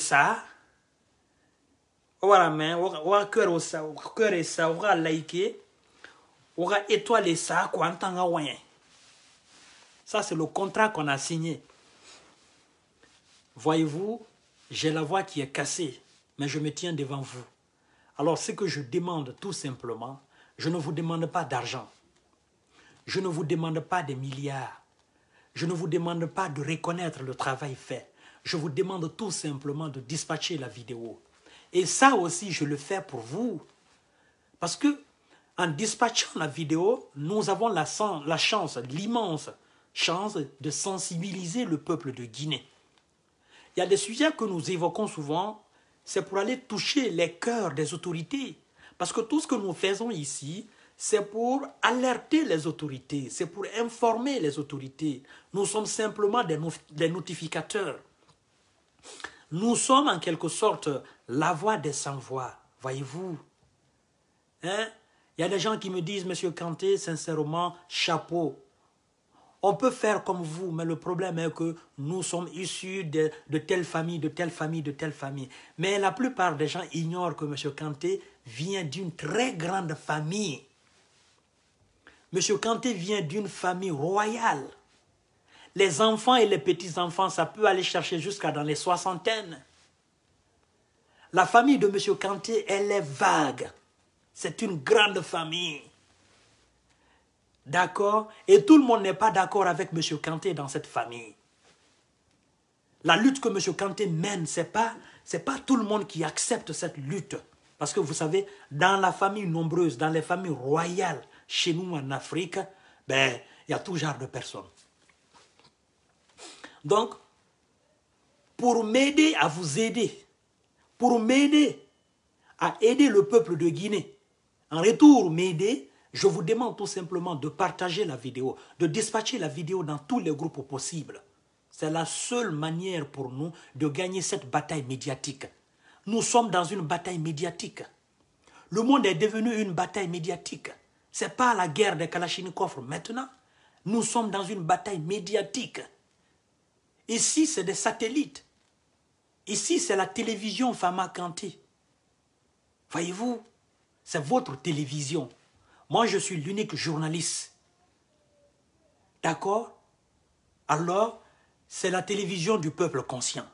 ça. Voilà, mais ça, ça, étoiler ça, Ça, c'est le contrat qu'on a signé. Voyez-vous, j'ai la voix qui est cassée, mais je me tiens devant vous. Alors, ce que je demande tout simplement, je ne vous demande pas d'argent. Je ne vous demande pas des milliards. Je ne vous demande pas de reconnaître le travail fait. Je vous demande tout simplement de dispatcher la vidéo. Et ça aussi, je le fais pour vous. Parce que en dispatchant la vidéo, nous avons la, la chance, l'immense chance de sensibiliser le peuple de Guinée. Il y a des sujets que nous évoquons souvent, c'est pour aller toucher les cœurs des autorités. Parce que tout ce que nous faisons ici, c'est pour alerter les autorités, c'est pour informer les autorités. Nous sommes simplement des, notificateurs. Nous sommes en quelque sorte la voix des sans-voix, voyez-vous. Hein? Il y a des gens qui me disent, Monsieur Kanté, sincèrement, chapeau. On peut faire comme vous, mais le problème est que nous sommes issus de, de telle famille, de telle famille, de telle famille. Mais la plupart des gens ignorent que M. Kanté vient d'une très grande famille. Monsieur Kanté vient d'une famille royale. Les enfants et les petits-enfants, ça peut aller chercher jusqu'à dans les soixantaines. La famille de Monsieur Kanté, elle est vague. C'est une grande famille. D'accord Et tout le monde n'est pas d'accord avec M. Kanté dans cette famille. La lutte que M. Kanté mène, ce n'est pas tout le monde qui accepte cette lutte. Parce que vous savez, dans la famille nombreuse, dans les familles royales, chez nous en Afrique, ben, il y a tout genre de personnes. Donc, pour m'aider à vous aider, pour m'aider à aider le peuple de Guinée, en retour m'aider, je vous demande tout simplement de partager la vidéo, de dispatcher la vidéo dans tous les groupes possibles. C'est la seule manière pour nous de gagner cette bataille médiatique. Nous sommes dans une bataille médiatique. Le monde est devenu une bataille médiatique. Ce n'est pas la guerre des Kalachnikovs maintenant. Nous sommes dans une bataille médiatique. Ici, c'est des satellites. Ici, c'est la télévision Fama Kanté. Voyez-vous, c'est votre télévision. Moi, je suis l'unique journaliste. D'accord Alors, c'est la télévision du peuple conscient.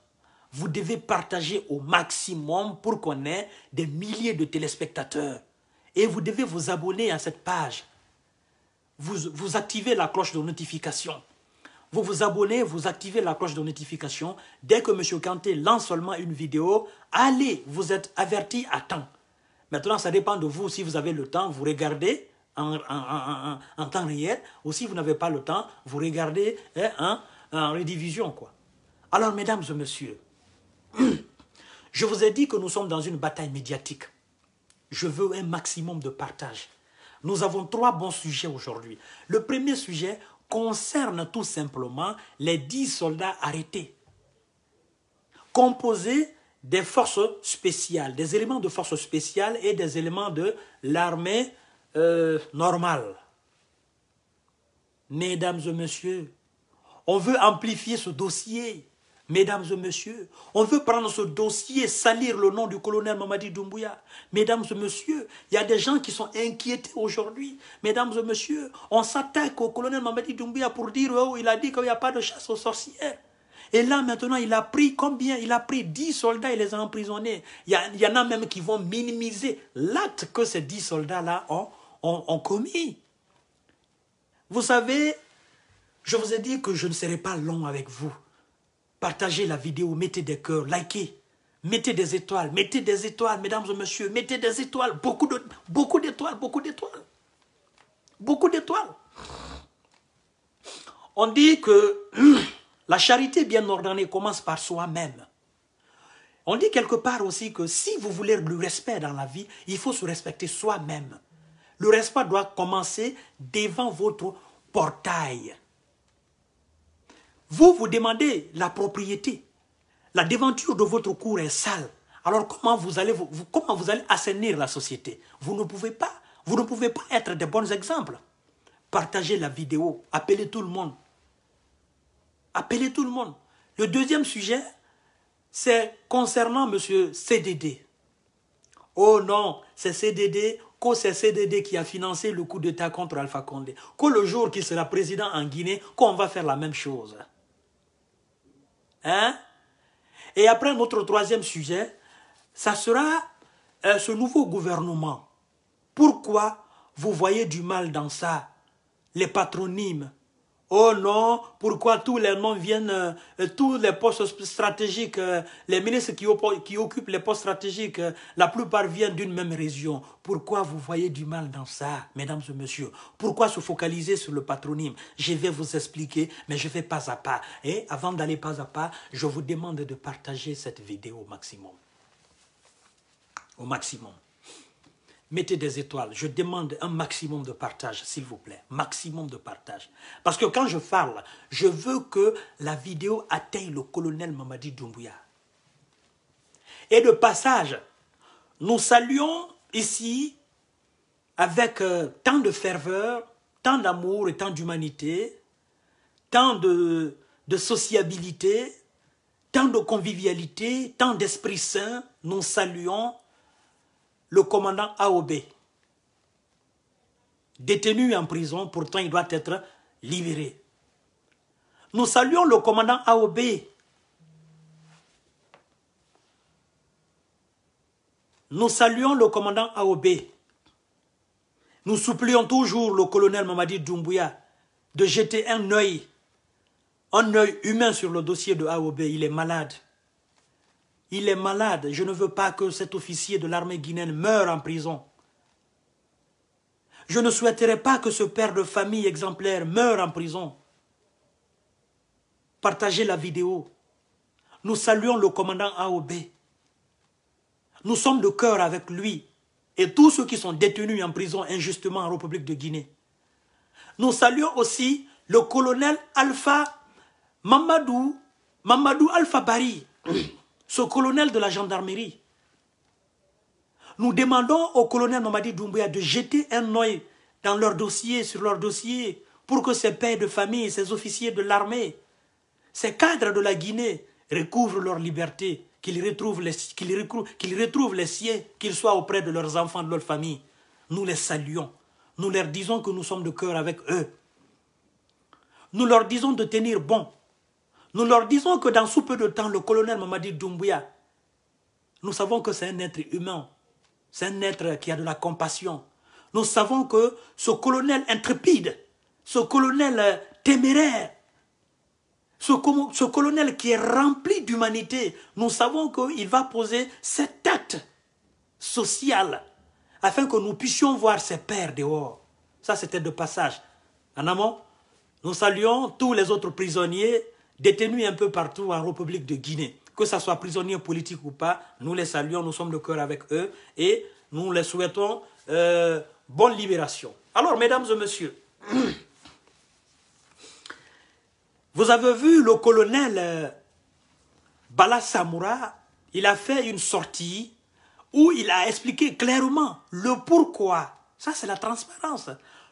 Vous devez partager au maximum pour qu'on ait des milliers de téléspectateurs. Et vous devez vous abonner à cette page. Vous, activez la cloche de notification. Vous vous abonnez, vous activez la cloche de notification. Dès que M. Kanté lance seulement une vidéo, allez, vous êtes averti à temps. Maintenant, ça dépend de vous. Si vous avez le temps, vous regardez en, temps réel. Ou si vous n'avez pas le temps, vous regardez hein, hein, en redivision. Quoi. Alors, mesdames et messieurs, je vous ai dit que nous sommes dans une bataille médiatique je veux un maximum de partage. Nous avons trois bons sujets aujourd'hui. Le premier sujet concerne tout simplement les dix soldats arrêtés, composés des forces spéciales, des éléments de forces spéciales et des éléments de l'armée euh, normale. Mesdames et messieurs, on veut amplifier ce dossier. Mesdames et messieurs, on veut prendre ce dossier, salir le nom du colonel Mamadi Doumbouya. Mesdames et messieurs, il y a des gens qui sont inquiétés aujourd'hui. Mesdames et messieurs, on s'attaque au colonel Mamadi Doumbouya pour dire, oh, il a dit qu'il n'y a pas de chasse aux sorcières. Et là, maintenant, il a pris combien Il a pris 10 soldats et les a emprisonnés. Il y, en a même qui vont minimiser l'acte que ces 10 soldats-là ont commis. Vous savez, je vous ai dit que je ne serai pas long avec vous. Partagez la vidéo, mettez des cœurs, likez, mettez des étoiles, mettez des étoiles, mesdames et messieurs, mettez des étoiles, beaucoup d'étoiles, beaucoup d'étoiles, beaucoup d'étoiles. On dit que la charité bien ordonnée commence par soi-même. On dit quelque part aussi que si vous voulez le respect dans la vie, il faut se respecter soi-même. Le respect doit commencer devant votre portail. Vous vous demandez la propriété. La déventure de votre cours est sale. Alors comment vous allez, vous, comment vous allez assainir la société Vous ne pouvez pas. Vous ne pouvez pas être des bons exemples. Partagez la vidéo. Appelez tout le monde. Appelez tout le monde. Le deuxième sujet, c'est concernant M. CDD. Oh non, c'est CDD, que c'est CDD qui a financé le coup d'État contre Alpha Condé. Que le jour qu'il sera président en Guinée, qu'on va faire la même chose. Hein? Et après, notre troisième sujet, ça sera euh, ce nouveau gouvernement. Pourquoi vous voyez du mal dans ça Les patronymes, Oh non, pourquoi tous les noms viennent, euh, tous les postes stratégiques, euh, les ministres qui, occupent les postes stratégiques, euh, la plupart viennent d'une même région. Pourquoi vous voyez du mal dans ça, mesdames et messieurs Pourquoi se focaliser sur le patronyme Je vais vous expliquer, mais je vais pas à pas. Et avant d'aller pas à pas, je vous demande de partager cette vidéo au maximum. Au maximum mettez des étoiles. Je demande un maximum de partage, s'il vous plaît. Maximum de partage. Parce que quand je parle, je veux que la vidéo atteigne le colonel Mamadi Doumbouya. Et de passage, nous saluons ici, avec euh, tant de ferveur, tant d'amour et tant d'humanité, tant de, de sociabilité, tant de convivialité, tant d'esprit saint, nous saluons le commandant AOB, détenu en prison, pourtant il doit être libéré. Nous saluons le commandant AOB. Nous saluons le commandant AOB. Nous supplions toujours le colonel Mamadi Doumbouya de jeter un œil, un œil humain sur le dossier de AOB. Il est malade. Il est malade. Je ne veux pas que cet officier de l'armée guinéenne meure en prison. Je ne souhaiterais pas que ce père de famille exemplaire meure en prison. Partagez la vidéo. Nous saluons le commandant AOB. Nous sommes de cœur avec lui et tous ceux qui sont détenus en prison injustement en République de Guinée. Nous saluons aussi le colonel Alpha Mamadou, Mamadou Alpha Bari ce colonel de la gendarmerie. Nous demandons au colonel Mamadi Doumbouya de jeter un oeil dans leur dossier, sur leur dossier, pour que ces pères de famille, ces officiers de l'armée, ces cadres de la Guinée recouvrent leur liberté, qu'ils retrouvent les, qu'ils retrouvent les siens, qu'ils soient auprès de leurs enfants, de leur famille. Nous les saluons. Nous leur disons que nous sommes de cœur avec eux. Nous leur disons de tenir bon nous leur disons que dans sous peu de temps, le colonel Mamadi Doumbouya, nous savons que c'est un être humain, c'est un être qui a de la compassion. Nous savons que ce colonel intrépide, ce colonel euh, téméraire, ce, colonel qui est rempli d'humanité, nous savons qu'il va poser cette tête sociale afin que nous puissions voir ses pères dehors. Ça, c'était de passage. En amont, nous saluons tous les autres prisonniers détenus un peu partout en République de Guinée. Que ce soit prisonniers politiques ou pas, nous les saluons, nous sommes de cœur avec eux et nous les souhaitons euh, bonne libération. Alors, mesdames et messieurs, vous avez vu le colonel euh, Bala Samoura, il a fait une sortie où il a expliqué clairement le pourquoi. Ça, c'est la transparence.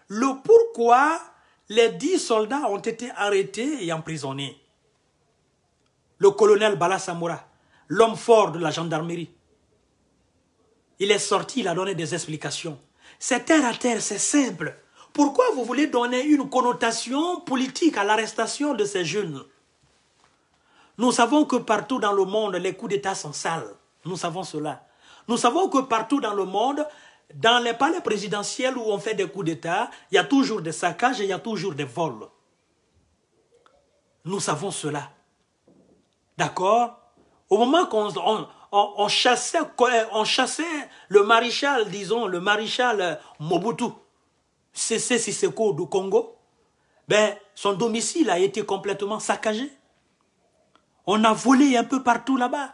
Le pourquoi les dix soldats ont été arrêtés et emprisonnés le colonel Bala Samoura, l'homme fort de la gendarmerie. Il est sorti, il a donné des explications. C'est terre à terre, c'est simple. Pourquoi vous voulez donner une connotation politique à l'arrestation de ces jeunes Nous savons que partout dans le monde, les coups d'État sont sales. Nous savons cela. Nous savons que partout dans le monde, dans les palais présidentiels où on fait des coups d'État, il y a toujours des saccages et il y a toujours des vols. Nous savons cela. D'accord Au moment qu'on on, chassait, on chassait le maréchal, disons, le maréchal euh, Mobutu, CC Sisseko du Congo, ben, son domicile a été complètement saccagé. On a volé un peu partout là-bas.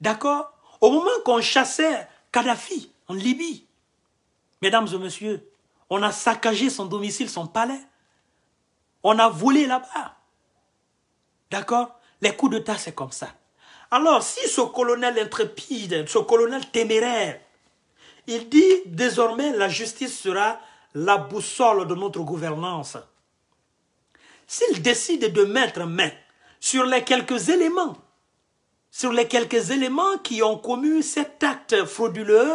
D'accord Au moment qu'on chassait Kadhafi en Libye, mesdames et messieurs, on a saccagé son domicile, son palais. On a volé là-bas. D'accord Les coups d'État, c'est comme ça. Alors, si ce colonel intrépide, ce colonel téméraire, il dit désormais la justice sera la boussole de notre gouvernance. S'il décide de mettre main sur les quelques éléments, sur les quelques éléments qui ont commis cet acte frauduleux,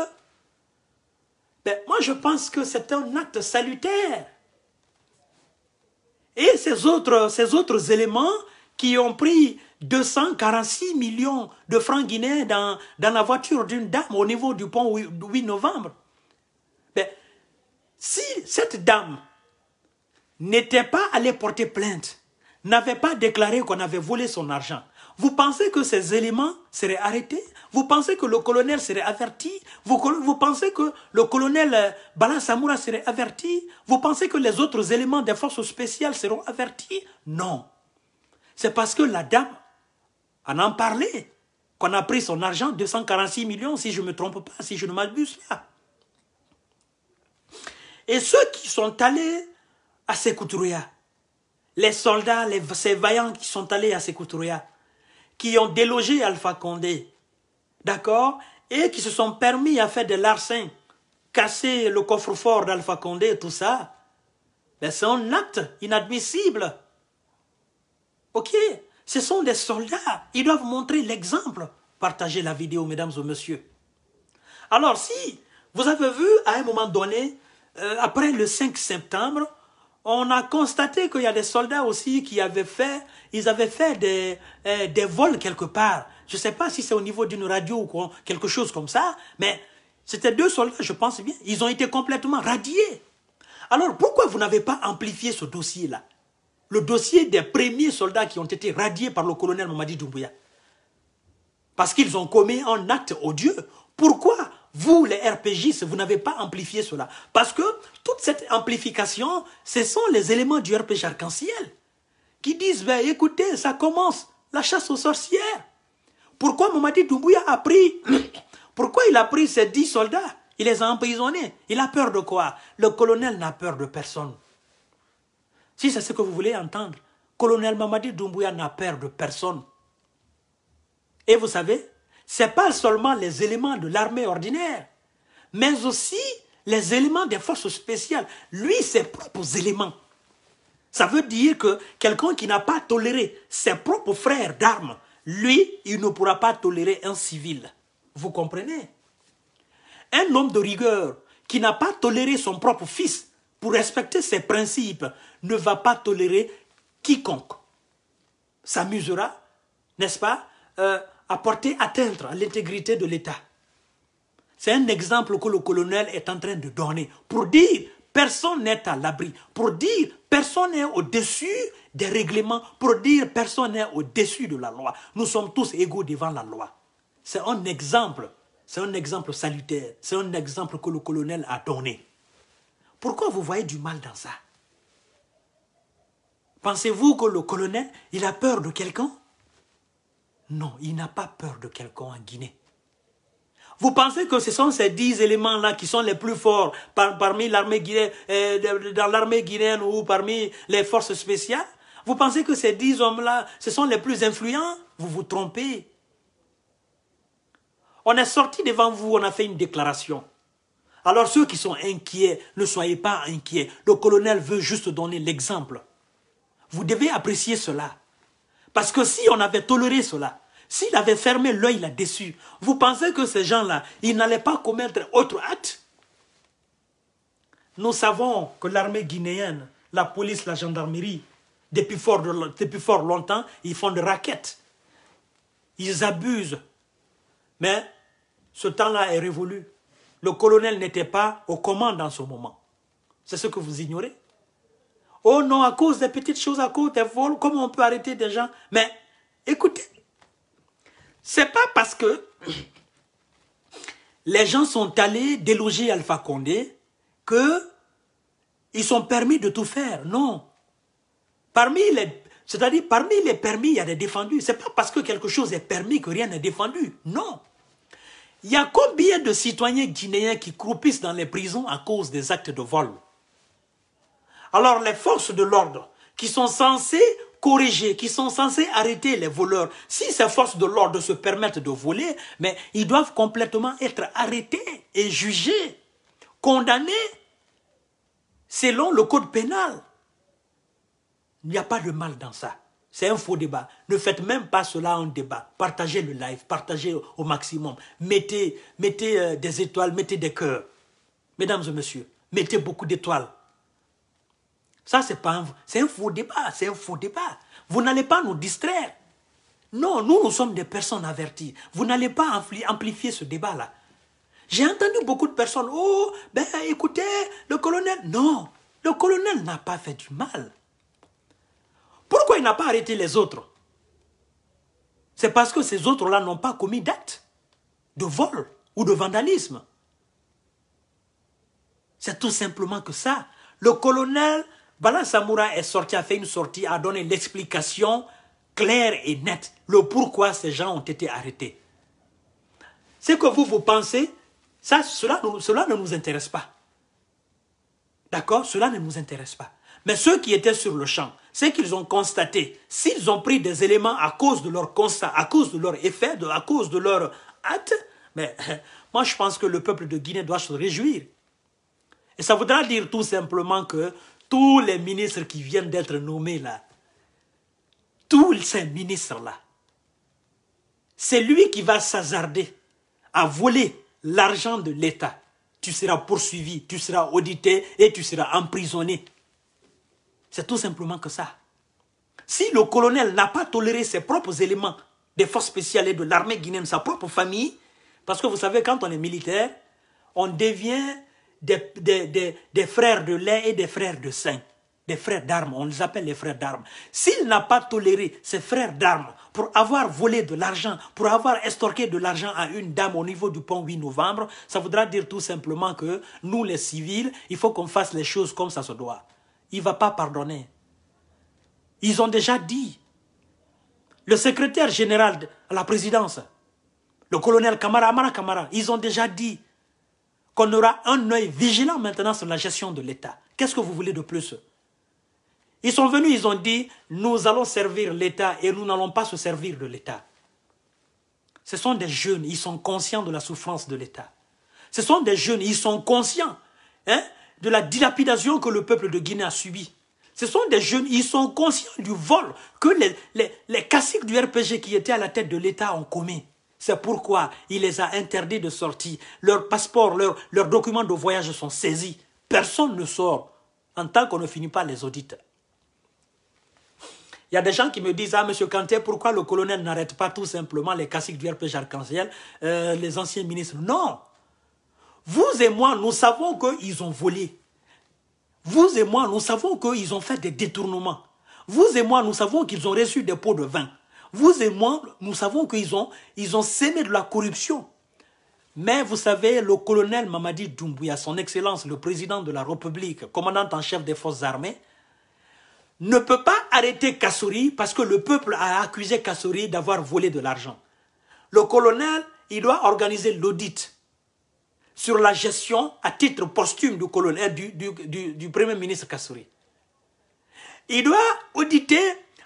ben, moi je pense que c'est un acte salutaire. Et ces autres, ces autres éléments, qui ont pris 246 millions de francs guinéens dans, dans la voiture d'une dame au niveau du pont 8 novembre. Mais ben, si cette dame n'était pas allée porter plainte, n'avait pas déclaré qu'on avait volé son argent, vous pensez que ces éléments seraient arrêtés Vous pensez que le colonel serait averti vous, vous, pensez que le colonel euh, Bala Samoura serait averti Vous pensez que les autres éléments des forces spéciales seront avertis Non. C'est parce que la dame en a parlé qu'on a pris son argent, 246 millions, si je ne me trompe pas, si je ne m'abuse pas. Et ceux qui sont allés à Sekouturia, les soldats, les, ces vaillants qui sont allés à Sekouturia, qui ont délogé Alpha Condé, d'accord, et qui se sont permis à faire des larcins, casser le coffre-fort d'Alpha Condé, tout ça, ben, c'est un acte inadmissible. OK, ce sont des soldats. Ils doivent montrer l'exemple. Partagez la vidéo, mesdames et messieurs. Alors, si vous avez vu à un moment donné, euh, après le 5 septembre, on a constaté qu'il y a des soldats aussi qui avaient fait, ils avaient fait des, euh, des vols quelque part. Je ne sais pas si c'est au niveau d'une radio ou quoi, quelque chose comme ça, mais c'était deux soldats, je pense bien. Ils ont été complètement radiés. Alors pourquoi vous n'avez pas amplifié ce dossier-là le dossier des premiers soldats qui ont été radiés par le colonel Mamadi Doumbouya. Parce qu'ils ont commis un acte odieux. Pourquoi vous, les RPGistes, vous n'avez pas amplifié cela Parce que toute cette amplification, ce sont les éléments du RPG arc-en-ciel qui disent, ben, écoutez, ça commence, la chasse aux sorcières. Pourquoi Mamadi Doumbouya a pris, pourquoi il a pris ces dix soldats Il les a emprisonnés. Il a peur de quoi Le colonel n'a peur de personne. Si c'est ce que vous voulez entendre, colonel Mamadi Doumbouya n'a peur de personne. Et vous savez, ce n'est pas seulement les éléments de l'armée ordinaire, mais aussi les éléments des forces spéciales, lui, ses propres éléments. Ça veut dire que quelqu'un qui n'a pas toléré ses propres frères d'armes, lui, il ne pourra pas tolérer un civil. Vous comprenez Un homme de rigueur qui n'a pas toléré son propre fils, pour respecter ses principes, ne va pas tolérer quiconque s'amusera, n'est-ce pas, euh, à porter atteinte à l'intégrité de l'État. C'est un exemple que le colonel est en train de donner pour dire personne n'est à l'abri, pour dire personne n'est au-dessus des règlements, pour dire personne n'est au-dessus de la loi. Nous sommes tous égaux devant la loi. C'est un exemple, c'est un exemple salutaire, c'est un exemple que le colonel a donné. Pourquoi vous voyez du mal dans ça Pensez-vous que le colonel, il a peur de quelqu'un Non, il n'a pas peur de quelqu'un en Guinée. Vous pensez que ce sont ces dix éléments-là qui sont les plus forts parmi l'armée guinéenne, euh, dans l'armée guinéenne ou parmi les forces spéciales Vous pensez que ces dix hommes-là, ce sont les plus influents Vous vous trompez. On est sorti devant vous, on a fait une déclaration. Alors ceux qui sont inquiets, ne soyez pas inquiets. Le colonel veut juste donner l'exemple. Vous devez apprécier cela. Parce que si on avait toléré cela, s'il avait fermé l'œil là-dessus, vous pensez que ces gens-là, ils n'allaient pas commettre autre acte Nous savons que l'armée guinéenne, la police, la gendarmerie, depuis fort, depuis fort longtemps, ils font des raquettes. Ils abusent. Mais ce temps-là est révolu. Le colonel n'était pas aux commandes en ce moment. C'est ce que vous ignorez. Oh non, à cause des petites choses, à cause des vols, comment on peut arrêter des gens Mais écoutez, c'est pas parce que les gens sont allés déloger Alpha Condé que ils sont permis de tout faire. Non. Parmi les, c'est-à-dire parmi les permis, il y a des défendus. C'est pas parce que quelque chose est permis que rien n'est défendu. Non. Il y a combien de citoyens guinéens qui croupissent dans les prisons à cause des actes de vol Alors les forces de l'ordre qui sont censées corriger, qui sont censées arrêter les voleurs. Si ces forces de l'ordre se permettent de voler, mais ils doivent complètement être arrêtés et jugés, condamnés selon le code pénal. Il n'y a pas de mal dans ça. C'est un faux débat. Ne faites même pas cela en débat. Partagez le live, partagez au maximum. Mettez, mettez euh, des étoiles, mettez des cœurs. Mesdames et messieurs, mettez beaucoup d'étoiles. Ça, c'est pas c'est un faux débat, c'est un faux débat. Vous n'allez pas nous distraire. Non, nous, nous sommes des personnes averties. Vous n'allez pas amplifier ce débat-là. J'ai entendu beaucoup de personnes, oh, ben écoutez, le colonel. Non, le colonel n'a pas fait du mal. Pourquoi il n'a pas arrêté les autres C'est parce que ces autres-là n'ont pas commis d'actes de vol ou de vandalisme. C'est tout simplement que ça. Le colonel Bala est sorti, a fait une sortie, a donné l'explication claire et nette, le pourquoi ces gens ont été arrêtés. Ce que vous, vous pensez, ça, cela, cela ne nous intéresse pas. D'accord Cela ne nous intéresse pas. Mais ceux qui étaient sur le champ, c'est qu'ils ont constaté, s'ils ont pris des éléments à cause de leur constat, à cause de leur effet, à cause de leur hâte, mais moi je pense que le peuple de Guinée doit se réjouir. Et ça voudra dire tout simplement que tous les ministres qui viennent d'être nommés là, tous ces ministres-là, c'est lui qui va s'hazarder à voler l'argent de l'État. Tu seras poursuivi, tu seras audité et tu seras emprisonné. C'est tout simplement que ça. Si le colonel n'a pas toléré ses propres éléments des forces spéciales et de l'armée guinéenne, sa propre famille, parce que vous savez, quand on est militaire, on devient des, frères de lait et des frères de sang, des frères d'armes, on les appelle les frères d'armes. S'il n'a pas toléré ses frères d'armes pour avoir volé de l'argent, pour avoir extorqué de l'argent à une dame au niveau du pont 8 novembre, ça voudra dire tout simplement que nous, les civils, il faut qu'on fasse les choses comme ça se doit il ne va pas pardonner. Ils ont déjà dit. Le secrétaire général à la présidence, le colonel Kamara Amara Kamara, ils ont déjà dit qu'on aura un œil vigilant maintenant sur la gestion de l'État. Qu'est-ce que vous voulez de plus Ils sont venus, ils ont dit, nous allons servir l'État et nous n'allons pas se servir de l'État. Ce sont des jeunes, ils sont conscients de la souffrance de l'État. Ce sont des jeunes, ils sont conscients hein, de la dilapidation que le peuple de Guinée a subie. Ce sont des jeunes, ils sont conscients du vol que les, les, caciques du RPG qui étaient à la tête de l'État ont commis. C'est pourquoi il les a interdits de sortir. Leurs passeports, leurs, documents de voyage sont saisis. Personne ne sort en tant qu'on ne finit pas les audits. Il y a des gens qui me disent, ah, monsieur Kanté, pourquoi le colonel n'arrête pas tout simplement les caciques du RPG arc-en-ciel, euh, les anciens ministres Non vous et moi, nous savons qu'ils ont volé. Vous et moi, nous savons qu'ils ont fait des détournements. Vous et moi, nous savons qu'ils ont reçu des pots de vin. Vous et moi, nous savons qu'ils ont, ils ont sémé de la corruption. Mais vous savez, le colonel Mamadi Doumbouya, son excellence, le président de la République, commandant en chef des forces armées, ne peut pas arrêter Kassouri parce que le peuple a accusé Kassouri d'avoir volé de l'argent. Le colonel, il doit organiser l'audit sur la gestion à titre posthume du colonel, du, premier ministre Kassouri. Il doit auditer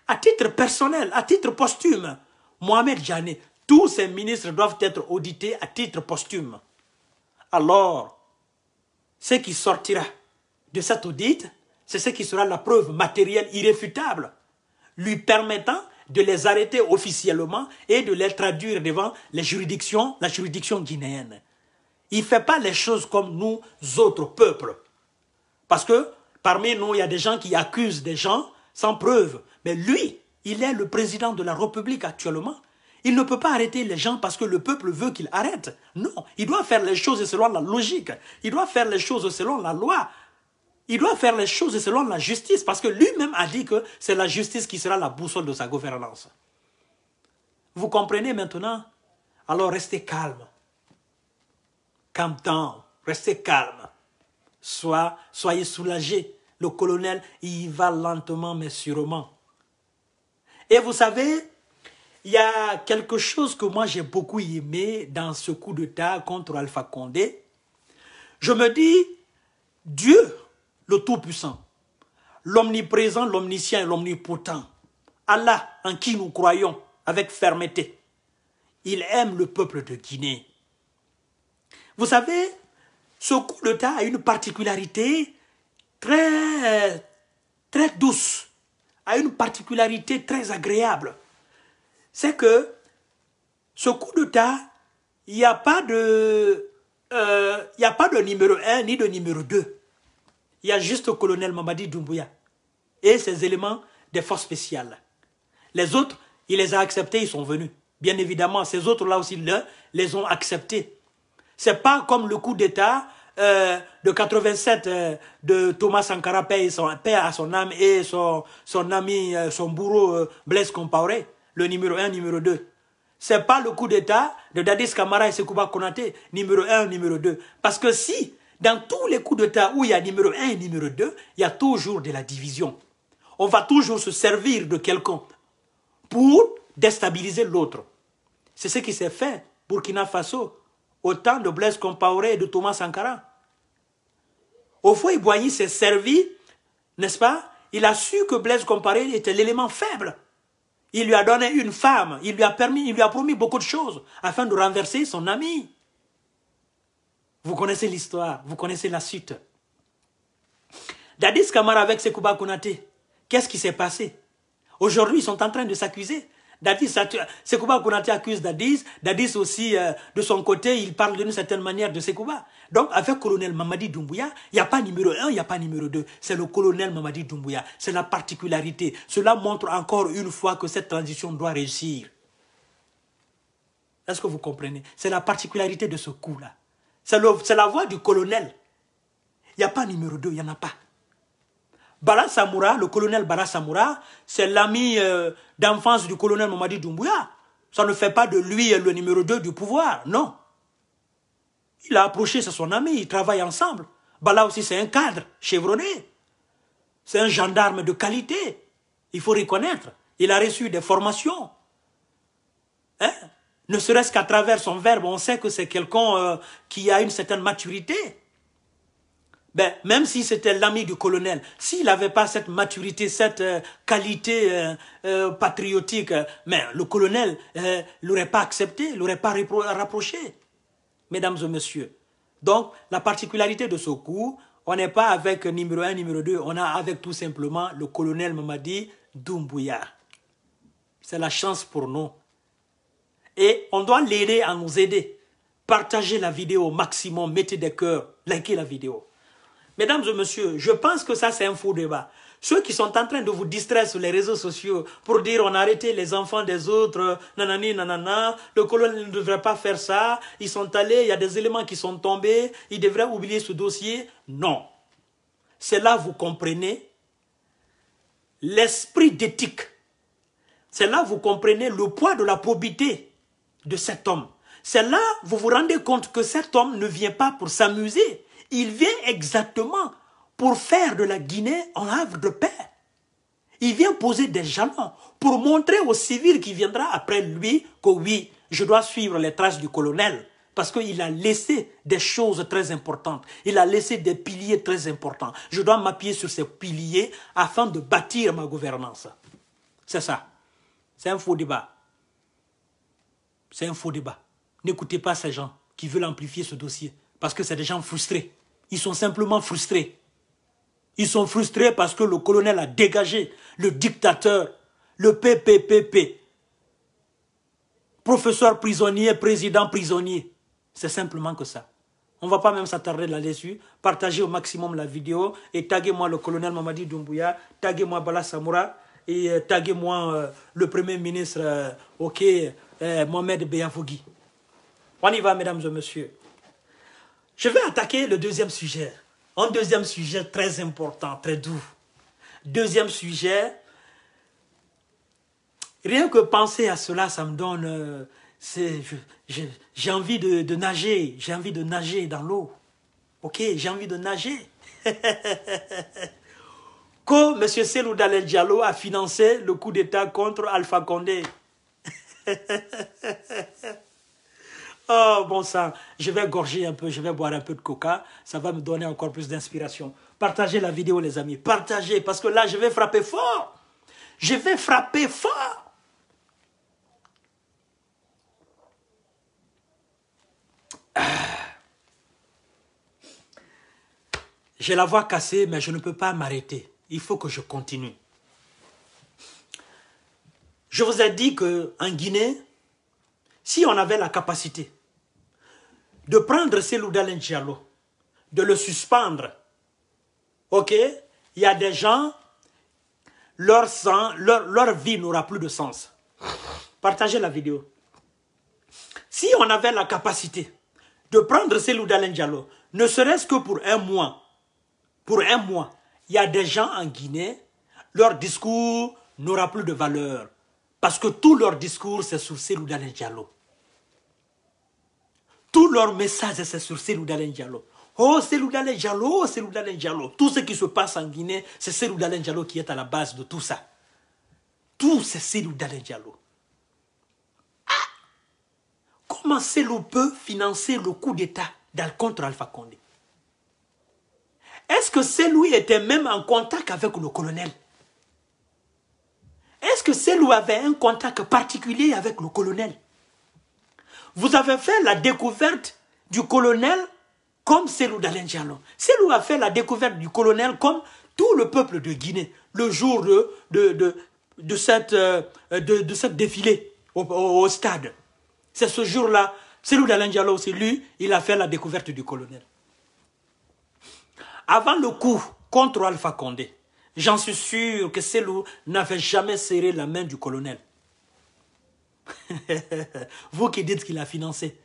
à titre personnel, à titre posthume, Mohamed Jané. Tous ces ministres doivent être audités à titre posthume. Alors, ce qui sortira de cette audite, c'est ce qui sera la preuve matérielle irréfutable, lui permettant de les arrêter officiellement et de les traduire devant les juridictions, la juridiction guinéenne. Il ne fait pas les choses comme nous autres peuples. Parce que parmi nous, il y a des gens qui accusent des gens sans preuve. Mais lui, il est le président de la République actuellement. Il ne peut pas arrêter les gens parce que le peuple veut qu'il arrête. Non, il doit faire les choses selon la logique. Il doit faire les choses selon la loi. Il doit faire les choses selon la justice parce que lui-même a dit que c'est la justice qui sera la boussole de sa gouvernance. Vous comprenez maintenant Alors restez calme temps restez calme. Soit, soyez soulagé Le colonel y va lentement mais sûrement. Et vous savez, il y a quelque chose que moi j'ai beaucoup aimé dans ce coup d'État contre Alpha Condé. Je me dis, Dieu, le Tout-Puissant, l'Omniprésent, l'Omniscient l'Omnipotent, Allah en qui nous croyons avec fermeté, il aime le peuple de Guinée. Vous savez, ce coup d'État a une particularité très, très douce, a une particularité très agréable. C'est que ce coup d'État, il n'y a pas de... Euh, il a pas de numéro 1 ni de numéro 2. Il y a juste le colonel Mamadi Doumbouya et ses éléments des forces spéciales. Les autres, il les a acceptés, ils sont venus. Bien évidemment, ces autres-là aussi, les ont acceptés. C'est pas comme le coup d'État euh, de 87 euh, de Thomas Sankara, paix, son, père à son âme, et son, ami, euh, son bourreau Blaise Compaoré, le numéro 1, numéro 2. n'est pas le coup d'État de Dadis Kamara et Sekouba Konate, numéro 1, numéro 2. Parce que si, dans tous les coups d'État où il y a numéro 1 et numéro 2, il y a toujours de la division. On va toujours se servir de quelqu'un pour déstabiliser l'autre. C'est ce qui s'est fait Burkina Faso Autant de Blaise Compaoré et de Thomas Sankara. Au fond, Iboigny s'est servi, n'est-ce pas Il a su que Blaise Compaoré était l'élément faible. Il lui a donné une femme, il lui a permis, il lui a promis beaucoup de choses afin de renverser son ami. Vous connaissez l'histoire, vous connaissez la suite. Dadis Kamara avec Sekouba Konaté, qu'est-ce qui s'est passé Aujourd'hui, ils sont en train de s'accuser. Dadis, Sekouba Konaté accuse Dadis. Dadis aussi, euh, de son côté, il parle d'une certaine manière de Sekouba. Donc, avec colonel Mamadi Doumbouya, il n'y a pas numéro 1, il n'y a pas numéro 2. C'est le colonel Mamadi Doumbouya. C'est la particularité. Cela montre encore une fois que cette transition doit réussir. Est-ce que vous comprenez C'est la particularité de ce coup-là. C'est la voix du colonel. Il n'y a pas numéro 2, il n'y en a pas. Bala Samoura, le colonel Bala Samoura, c'est l'ami euh, d'enfance du colonel Mamadi Doumbouya. Ça ne fait pas de lui le numéro 2 du pouvoir, non. Il a approché, c'est son ami, ils travaillent ensemble. Bala aussi, c'est un cadre chevronné. C'est un gendarme de qualité. Il faut reconnaître. Il a reçu des formations. Hein? Ne serait-ce qu'à travers son verbe, on sait que c'est quelqu'un euh, qui a une certaine maturité. Ben, même si c'était l'ami du colonel, s'il n'avait pas cette maturité, cette euh, qualité euh, euh, patriotique, mais le colonel ne l'aurait pas accepté, l'aurait pas rapproché. Mesdames et messieurs, donc la particularité de ce coup, on n'est pas avec numéro 1, numéro 2, on a avec tout simplement le colonel Mamadi Doumbouya. C'est la chance pour nous. Et on doit l'aider à nous aider. Partagez la vidéo au maximum, mettez des cœurs, likez la vidéo. Mesdames et messieurs, je pense que ça, c'est un faux débat. Ceux qui sont en train de vous distraire sur les réseaux sociaux pour dire on a arrêté les enfants des autres, nanani, nanana, le colonel ne devrait pas faire ça, ils sont allés, il y a des éléments qui sont tombés, ils devraient oublier ce dossier. Non. C'est là vous comprenez l'esprit d'éthique. C'est là vous comprenez le poids de la probité de cet homme. C'est là vous vous rendez compte que cet homme ne vient pas pour s'amuser. Il vient exactement pour faire de la Guinée un havre de paix. Il vient poser des jalons pour montrer aux civils qui viendra après lui que oui, je dois suivre les traces du colonel. Parce qu'il a laissé des choses très importantes. Il a laissé des piliers très importants. Je dois m'appuyer sur ces piliers afin de bâtir ma gouvernance. C'est ça. C'est un faux débat. C'est un faux débat. N'écoutez pas ces gens qui veulent amplifier ce dossier. Parce que c'est des gens frustrés ils sont simplement frustrés. Ils sont frustrés parce que le colonel a dégagé le dictateur, le PPPP. Professeur prisonnier, président prisonnier. C'est simplement que ça. On ne va pas même s'attarder là-dessus. Partagez au maximum la vidéo et taguez-moi le colonel Mamadi Doumbouya, taguez-moi Bala Samoura et euh, taguez-moi euh, le premier ministre, euh, ok, Mohamed Beyafogui. On y va, mesdames et messieurs. Je vais attaquer le deuxième sujet. Un deuxième sujet très important, très doux. Deuxième sujet, rien que penser à cela, ça me donne... Euh, j'ai envie de, nager, j'ai envie de nager dans l'eau. Ok, j'ai envie de nager. Quand M. Selou Diallo a financé le coup d'État contre Alpha Condé. Oh, bon sang, je vais gorger un peu, je vais boire un peu de coca. Ça va me donner encore plus d'inspiration. Partagez la vidéo, les amis. Partagez, parce que là, je vais frapper fort. Je vais frapper fort. Ah. J'ai la voix cassée, mais je ne peux pas m'arrêter. Il faut que je continue. Je vous ai dit qu'en Guinée, si on avait la capacité de prendre ces Dalen de le suspendre. OK Il y a des gens, leur, sang, leur, vie n'aura plus de sens. Partagez la vidéo. Si on avait la capacité de prendre ces Dalen ne serait-ce que pour un mois, pour un mois, il y a des gens en Guinée, leur discours n'aura plus de valeur. Parce que tout leur discours, c'est sur ces Dalen tout leur message, c'est sur Selou Diallo. Oh, Selou Diallo, oh, Selou Diallo. Tout ce qui se passe en Guinée, c'est Selou Njalo qui est à la base de tout ça. Tout, c'est Selou Diallo. Ah Comment Selou peut financer le coup d'État contre Alpha Condé Est-ce que Selou était même en contact avec le colonel Est-ce que Selou avait un contact particulier avec le colonel vous avez fait la découverte du colonel comme Selou Dalen Diallo. Selou a fait la découverte du colonel comme tout le peuple de Guinée le jour de, de, cette, euh, de, défilé au, stade. C'est ce jour-là, Selou Dalen Diallo, c'est lui, il a fait la découverte du colonel. Avant le coup contre Alpha Condé, j'en suis sûr que Selou n'avait jamais serré la main du colonel. vous qui dites qu'il a financé.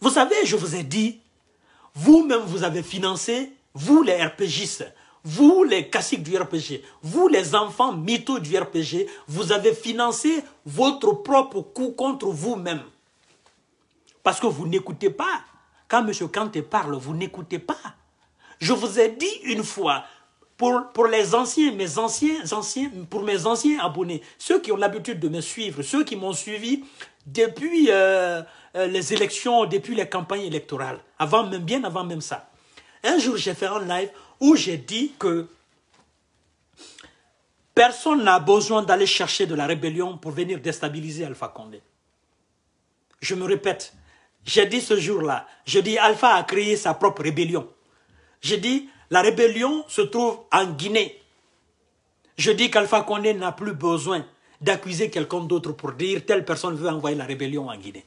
Vous savez, je vous ai dit, vous-même, vous avez financé, vous les RPGistes, vous les classiques du RPG, vous les enfants mythos du RPG, vous avez financé votre propre coup contre vous-même. Parce que vous n'écoutez pas. Quand M. Kanté parle, vous n'écoutez pas. Je vous ai dit une fois, pour, les anciens, mes anciens, anciens, pour mes anciens abonnés, ceux qui ont l'habitude de me suivre, ceux qui m'ont suivi depuis euh, euh, les élections, depuis les campagnes électorales, avant même, bien avant même ça. Un jour, j'ai fait un live où j'ai dit que personne n'a besoin d'aller chercher de la rébellion pour venir déstabiliser Alpha Condé. Je me répète, j'ai dit ce jour-là, je dis Alpha a créé sa propre rébellion. Je dis la rébellion se trouve en Guinée. Je dis qu'Alpha Condé n'a plus besoin d'accuser quelqu'un d'autre pour dire telle personne veut envoyer la rébellion en Guinée.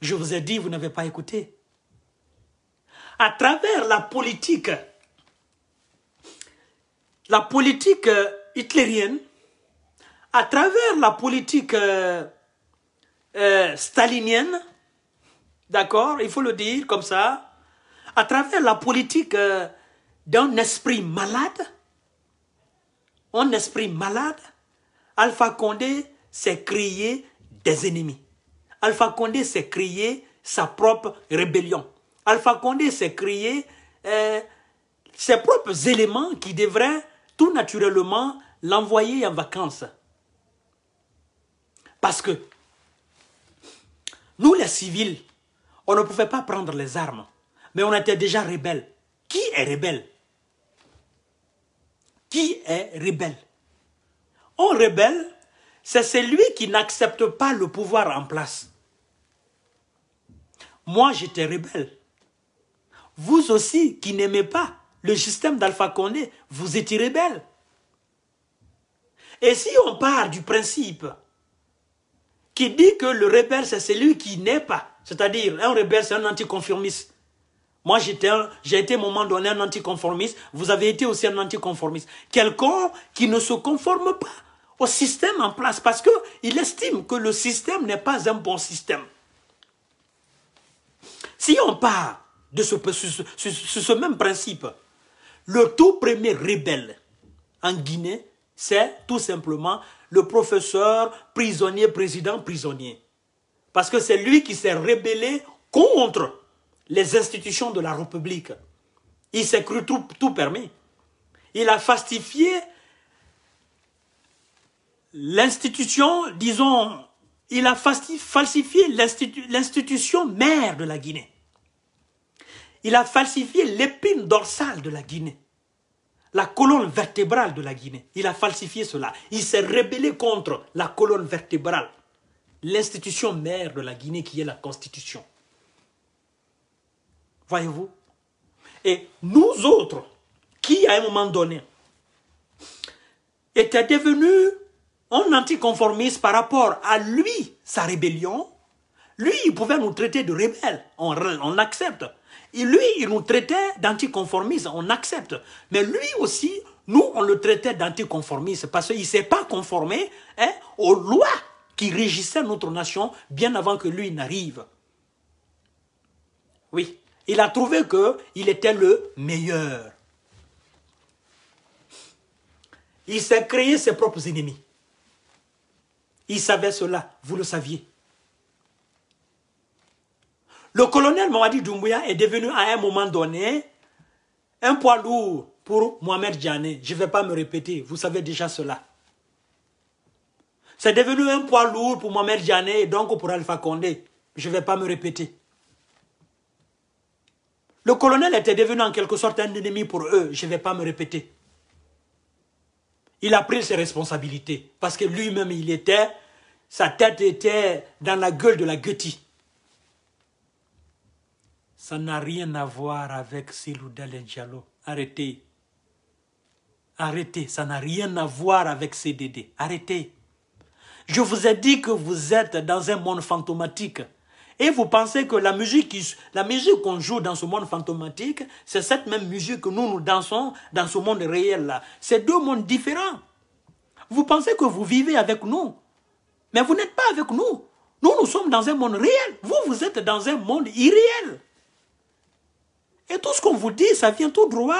Je vous ai dit, vous n'avez pas écouté. À travers la politique, la politique euh, hitlérienne, à travers la politique euh, euh, stalinienne, d'accord, il faut le dire comme ça, à travers la politique euh, d'un esprit malade, un esprit malade, Alpha Condé s'est crié des ennemis. Alpha Condé s'est crié sa propre rébellion. Alpha Condé s'est crié euh, ses propres éléments qui devraient tout naturellement l'envoyer en vacances. Parce que nous, les civils, on ne pouvait pas prendre les armes mais on était déjà rebelle. Qui est rebelle Qui est rebelle Un rebelle, c'est celui qui n'accepte pas le pouvoir en place. Moi, j'étais rebelle. Vous aussi, qui n'aimez pas le système d'Alpha Condé, vous étiez rebelle. Et si on part du principe qui dit que le rebelle, c'est celui qui n'est pas, c'est-à-dire un rebelle, c'est un anticonformiste, moi, j'ai été à un moment donné un anticonformiste. Vous avez été aussi un anticonformiste. Quelqu'un qui ne se conforme pas au système en place parce qu'il estime que le système n'est pas un bon système. Si on part de ce même principe, le tout premier rebelle en Guinée, c'est tout simplement le professeur prisonnier, président prisonnier. Parce que c'est lui qui s'est rébellé contre les institutions de la République. Il s'est cru tout, permis. Il a fastifié l'institution, disons, il a falsifié l'institution mère de la Guinée. Il a falsifié l'épine dorsale de la Guinée, la colonne vertébrale de la Guinée. Il a falsifié cela. Il s'est rébellé contre la colonne vertébrale, l'institution mère de la Guinée qui est la Constitution. Voyez-vous Et nous autres, qui à un moment donné, étaient devenus un anticonformiste par rapport à lui, sa rébellion, lui, il pouvait nous traiter de rebelles, on, on accepte. Et lui, il nous traitait d'anticonformistes, on accepte. Mais lui aussi, nous, on le traitait d'anticonformiste parce qu'il ne s'est pas conformé hein, aux lois qui régissaient notre nation bien avant que lui n'arrive. Oui il a trouvé qu'il était le meilleur. Il s'est créé ses propres ennemis. Il savait cela, vous le saviez. Le colonel Mamadi Doumbouya est devenu à un moment donné un poids lourd pour Mohamed Djané. Je ne vais pas me répéter, vous savez déjà cela. C'est devenu un poids lourd pour Mohamed Djané et donc pour Alpha Condé. Je ne vais pas me répéter. Le colonel était devenu en quelque sorte un ennemi pour eux, je ne vais pas me répéter. Il a pris ses responsabilités parce que lui-même, il était, sa tête était dans la gueule de la gutti. Ça n'a rien à voir avec Silouda Diallo. Arrêtez. Arrêtez. Ça n'a rien à voir avec CDD. Arrêtez. Je vous ai dit que vous êtes dans un monde fantomatique. Et vous pensez que la musique, la musique qu'on joue dans ce monde fantomatique, c'est cette même musique que nous, nous dansons dans ce monde réel-là. C'est deux mondes différents. Vous pensez que vous vivez avec nous, mais vous n'êtes pas avec nous. Nous, nous sommes dans un monde réel. Vous, vous êtes dans un monde irréel. Et tout ce qu'on vous dit, ça vient tout droit,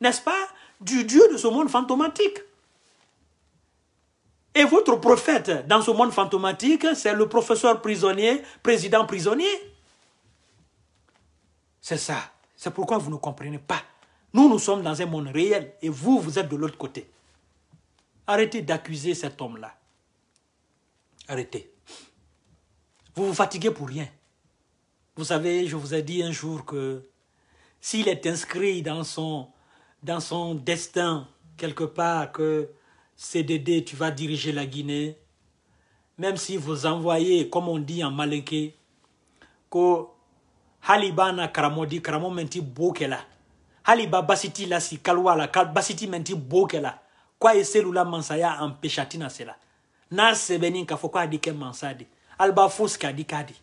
n'est-ce pas, du Dieu de ce monde fantomatique. Et votre prophète dans ce monde fantomatique, c'est le professeur prisonnier, président prisonnier. C'est ça. C'est pourquoi vous ne comprenez pas. Nous, nous sommes dans un monde réel et vous, vous êtes de l'autre côté. Arrêtez d'accuser cet homme-là. Arrêtez. Vous vous fatiguez pour rien. Vous savez, je vous ai dit un jour que s'il est inscrit dans son, dans son destin quelque part que CDD, tu vas diriger la Guinée. Même si vous envoyez, comme on dit en malinké, que Halibana Karamodi, Karamo menti bokela. Haliba basiti la si kalwala, basiti menti bokela. Kwa e la mansaya empêchatina cela. Na sebeni dit que adike mansadi. Alba fuska dikadi.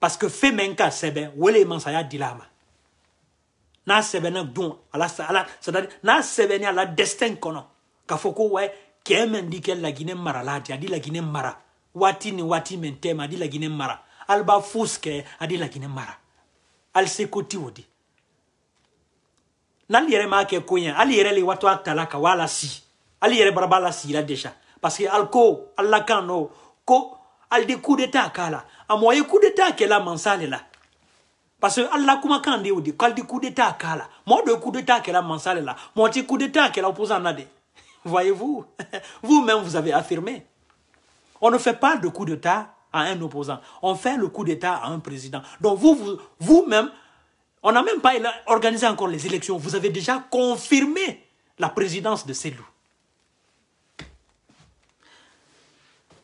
Parce que femenka menka sebe, wele mansaya dilama. n'a sɛbɛnna don ala ala cest à n'a sɛbɛnni a la destin kɔnɔ k'a fɔ ko wɛ kɛɛ mɛn di kɛ laginɛ mara la di a di laginɛ mara waati ni waati mɛn tɛ ma a di laginɛ mara hali b'a fosi kɛ a di laginɛ mara hali se ko ti o di n'ale yɛrɛ m'a kɛ ko ɲɛ hali yɛrɛ le wato a tala ka waa la si hali yɛrɛ bara b'a la si la déjà parce que hali ko hali la nɔ ko hali de coup d'état k'a la a mɔgɔ ye coup d'état kɛla mansa le la parce que Allah kumakan il y de des coup d'état kala. coup d'état la coup d'état opposant voyez-vous vous-même vous avez affirmé on ne fait pas de coup d'état à un opposant on fait le coup d'état à un président donc vous vous même on n'a même pas organisé encore les élections vous avez déjà confirmé la présidence de ces loups.